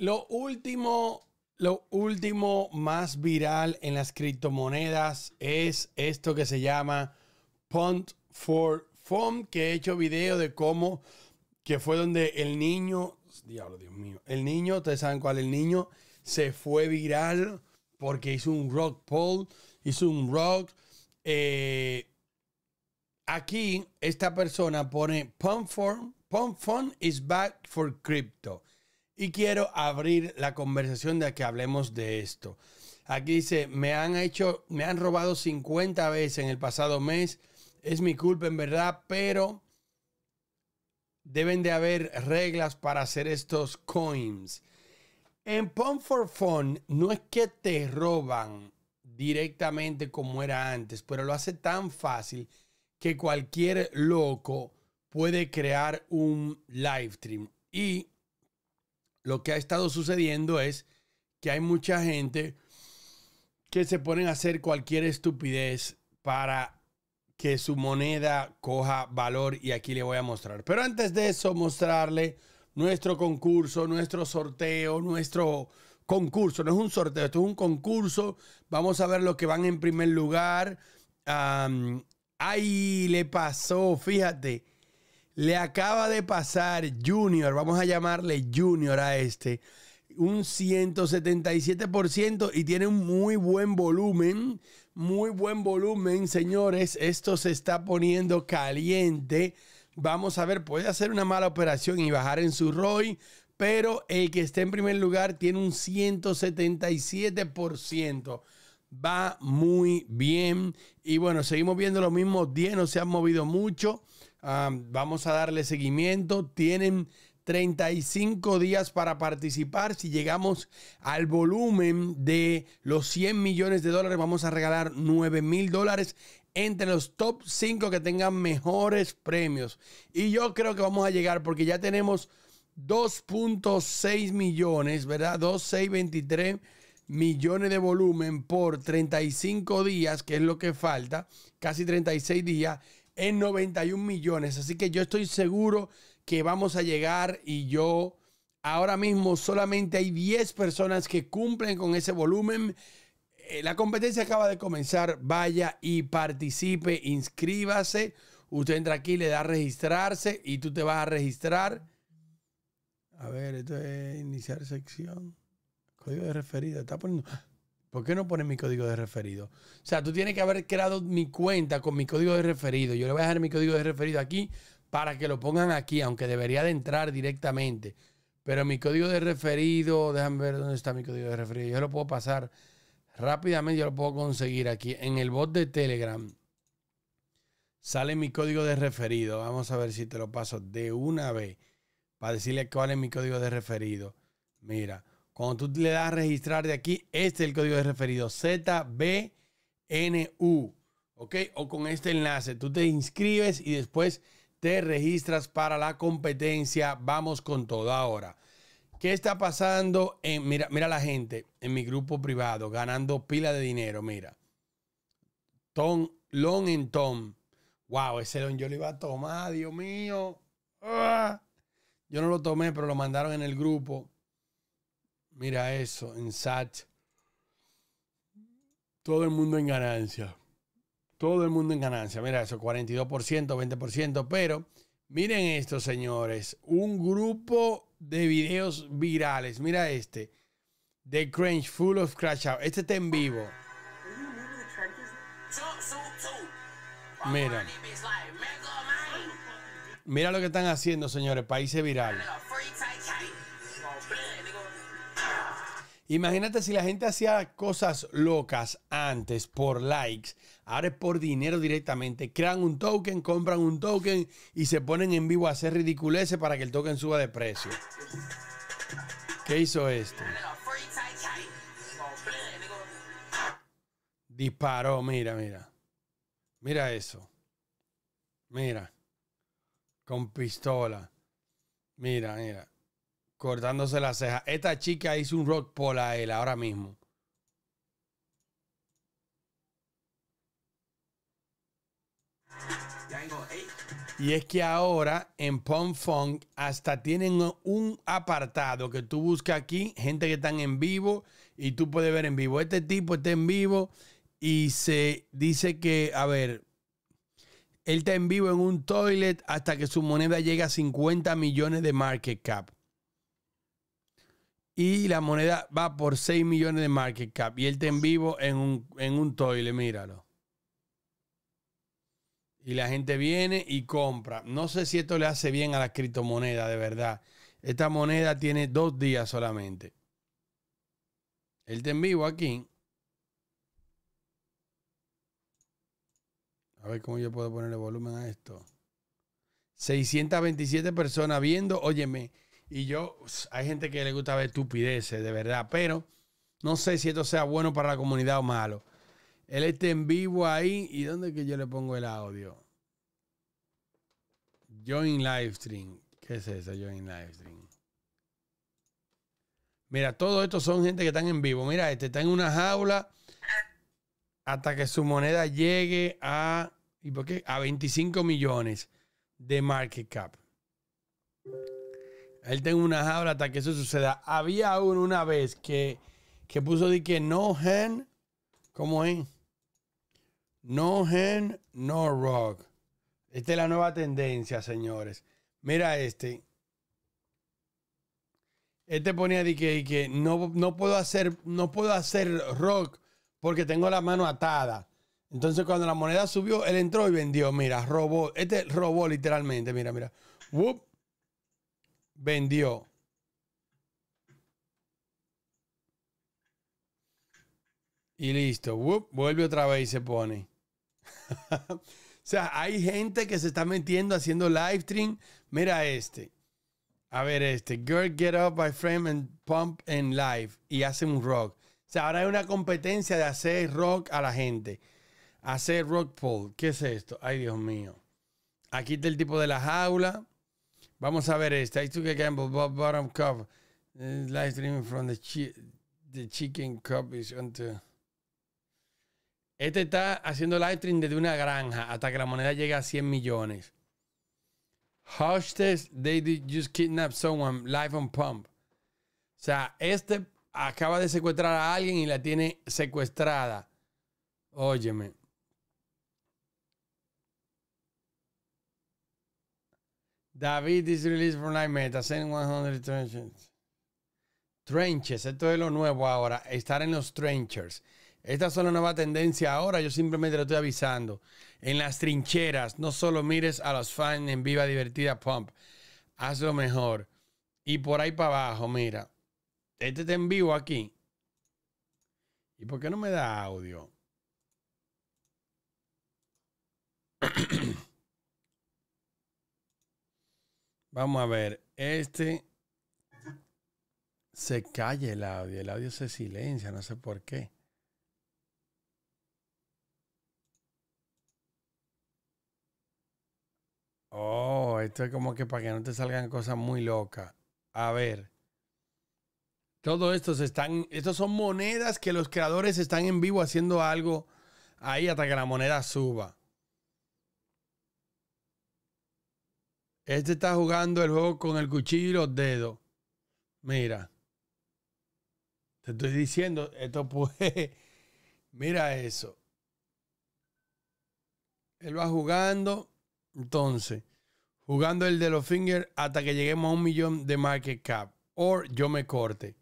Lo último, lo último más viral en las criptomonedas es esto que se llama Punt for Fun, que he hecho video de cómo, que fue donde el niño, diablo, Dios mío, el niño, ustedes saben cuál, el niño se fue viral porque hizo un rock poll, hizo un rock. Eh, aquí esta persona pone Pump form, Pump Fun is back for crypto. Y quiero abrir la conversación de que hablemos de esto. Aquí dice, me han hecho, me han robado 50 veces en el pasado mes. Es mi culpa en verdad, pero deben de haber reglas para hacer estos coins. En Pump for Fun no es que te roban directamente como era antes, pero lo hace tan fácil que cualquier loco puede crear un live stream. Y lo que ha estado sucediendo es que hay mucha gente que se ponen a hacer cualquier estupidez para que su moneda coja valor y aquí le voy a mostrar. Pero antes de eso, mostrarle nuestro concurso, nuestro sorteo, nuestro concurso. No es un sorteo, esto es un concurso. Vamos a ver lo que van en primer lugar. ahí le pasó, fíjate. Le acaba de pasar Junior, vamos a llamarle Junior a este, un 177% y tiene un muy buen volumen, muy buen volumen, señores. Esto se está poniendo caliente. Vamos a ver, puede hacer una mala operación y bajar en su ROI, pero el que esté en primer lugar tiene un 177% va muy bien. Y bueno, seguimos viendo los mismos 10, no se han movido mucho vamos a darle seguimiento. Tienen 35 días para participar. Si llegamos al volumen de los 100 millones de dólares, vamos a regalar 9 mil dólares entre los top 5 que tengan mejores premios. Y yo creo que vamos a llegar porque ya tenemos 2.6 millones, ¿verdad? 2.623 millones de volumen por 35 días, que es lo que falta, casi 36 días en 91 millones. Así que yo estoy seguro que vamos a llegar y yo ahora mismo solamente hay 10 personas que cumplen con ese volumen. Eh, la competencia acaba de comenzar. Vaya y participe, inscríbase. Usted entra aquí, le da a registrarse y tú te vas a registrar. A ver, esto es iniciar sección. Código de referida. Está poniendo. ¿Por qué no pones mi código de referido? O sea, tú tienes que haber creado mi cuenta con mi código de referido. Yo le voy a dejar mi código de referido aquí para que lo pongan aquí, aunque debería de entrar directamente. Pero mi código de referido, déjame ver dónde está mi código de referido. Yo lo puedo pasar rápidamente, yo lo puedo conseguir aquí. En el bot de Telegram sale mi código de referido. Vamos a ver si te lo paso de una vez para decirle cuál es mi código de referido. Mira. Cuando tú le das a registrar de aquí, este es el código de referido ZBNU. ¿Ok? O con este enlace. Tú te inscribes y después te registras para la competencia. Vamos con todo ahora. ¿Qué está pasando? En, mira, mira la gente en mi grupo privado ganando pila de dinero. Mira. Tom, Long en Tom. Wow, ese don yo lo iba a tomar, Dios mío. Ah. Yo no lo tomé, pero lo mandaron en el grupo. Mira eso, en SAT. Todo el mundo en ganancia. Todo el mundo en ganancia. Mira eso, 42%, 20%. Pero miren esto, señores. Un grupo de videos virales. Mira este. The Cringe Full of Crash Out. Este está en vivo. Mira. Mira lo que están haciendo, señores. Países virales. Imagínate si la gente hacía cosas locas antes por likes, ahora es por dinero directamente. Crean un token, compran un token y se ponen en vivo a hacer ridiculeces para que el token suba de precio. ¿Qué hizo esto? Disparó, mira, mira. Mira eso. Mira. Con pistola. Mira, mira. Cortándose la ceja. Esta chica hizo un rock poll a él ahora mismo. Y es que ahora en Pump Funk hasta tienen un apartado que tú buscas aquí, gente que están en vivo y tú puedes ver en vivo. Este tipo está en vivo y se dice que, a ver, él está en vivo en un toilet hasta que su moneda llega a 50 millones de market cap y la moneda va por 6 millones de market cap. Y él está en vivo en un, toile, míralo. Y la gente viene y compra. No sé si esto le hace bien a la criptomoneda, de verdad. Esta moneda tiene dos días solamente. Él está en vivo aquí. A ver cómo yo puedo ponerle volumen a esto. 627 personas viendo. Óyeme. Y yo, hay gente que le gusta ver estupideces, de verdad, pero no sé si esto sea bueno para la comunidad o malo. Él está en vivo ahí. ¿Y dónde es que yo le pongo el audio? Join Livestream. ¿Qué es eso, Join Livestream? Mira, todo esto son gente que están en vivo. Mira, este está en una jaula hasta que su moneda llegue a, ¿y por qué? a 25 millones de market cap. Él tengo una jaula hasta que eso suceda. Había uno una vez que, que puso de que no hen, ¿cómo es? No hen, no rock. Esta es la nueva tendencia, señores. Mira este. Este ponía de que, que no, no, puedo hacer, no puedo hacer rock porque tengo la mano atada. Entonces cuando la moneda subió, él entró y vendió. Mira, robó. Este robó literalmente. Mira, mira vendió. Y listo. vuelve otra vez y se pone. o sea, hay gente que se está metiendo haciendo live stream. Mira este. A ver este. Girl Get Up by Frame and Pump and Live. Y hace un rock. O sea, ahora hay una competencia de hacer rock a la gente. Hacer rock pull ¿Qué es esto? Ay, Dios mío. Aquí está el tipo de la jaula. Vamos a ver esta. I took a gamble, bottom cup. Eh, live streaming from the, the chicken cup is onto. Este está haciendo live stream desde una granja hasta que la moneda llega a 100 millones. Hostess they did just kidnap someone live on pump. O sea, este acaba de secuestrar a alguien y la tiene secuestrada. Óyeme. David is released from Night Meta, send 100 trenches. Trenches, esto es lo nuevo ahora, estar en los trenchers. Esta es una nueva tendencia ahora, yo simplemente lo estoy avisando. En las trincheras, no solo mires a los fans en Viva Divertida Pump, haz lo mejor. Y por ahí para abajo, mira. Este está en vivo aquí. ¿Y por qué no me da audio? Vamos a ver. Este se calla el audio. El audio se silencia, no sé por qué. Oh, esto es como que para que no te salgan cosas muy locas. A ver. Todo esto se están. Estos son monedas que los creadores están en vivo haciendo algo ahí hasta que la moneda suba. Este está jugando el juego con el cuchillo y los dedos. Mira. Te estoy diciendo, esto puede. Mira eso. Él va jugando. Entonces, jugando el de los fingers hasta que lleguemos a un millón de market cap. O yo me corte.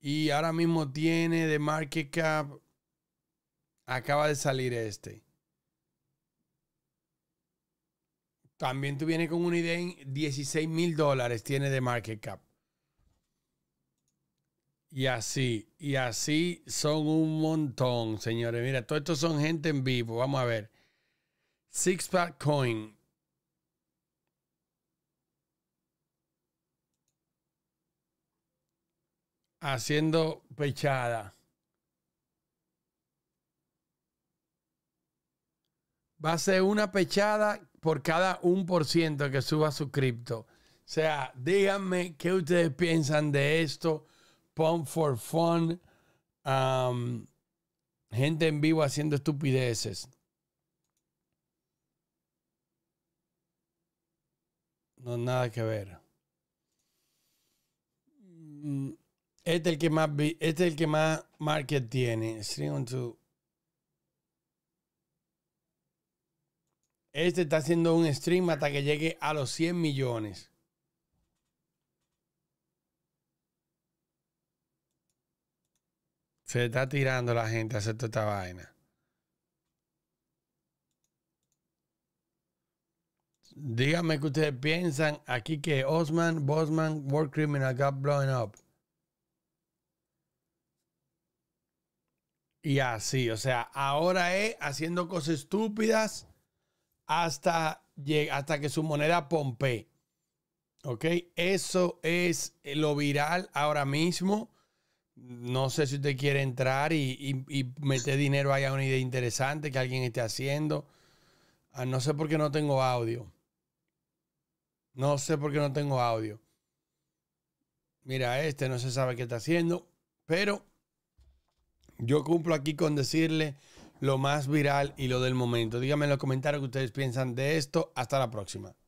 Y ahora mismo tiene de market cap. Acaba de salir este. También tú vienes con una idea en 16 mil dólares, tiene de market cap. Y así, y así son un montón, señores. Mira, todo esto son gente en vivo. Vamos a ver. Sixpack Coin. Haciendo pechada. Va a ser una pechada por cada 1% que suba su cripto. O sea, díganme qué ustedes piensan de esto. Pump for fun. Um, gente en vivo haciendo estupideces. No, nada que ver. Mm, este es el que más, este es el que más market tiene. Stream on to Este está haciendo un stream hasta que llegue a los 100 millones. Se está tirando la gente a hacer toda esta vaina. Díganme qué ustedes piensan aquí que Osman, Bosman, War Criminal got blown up. Y así, o sea, ahora es haciendo cosas estúpidas hasta, hasta que su moneda pompe ¿Ok? Eso es lo viral ahora mismo. No sé si usted quiere entrar y, y, meter dinero ahí a una idea interesante que alguien esté haciendo. Ah, no sé por qué no tengo audio. No sé por qué no tengo audio. Mira, este no se sabe qué está haciendo, pero yo cumplo aquí con decirle lo más viral y lo del momento. Díganme en los comentarios que ustedes piensan de esto. Hasta la próxima.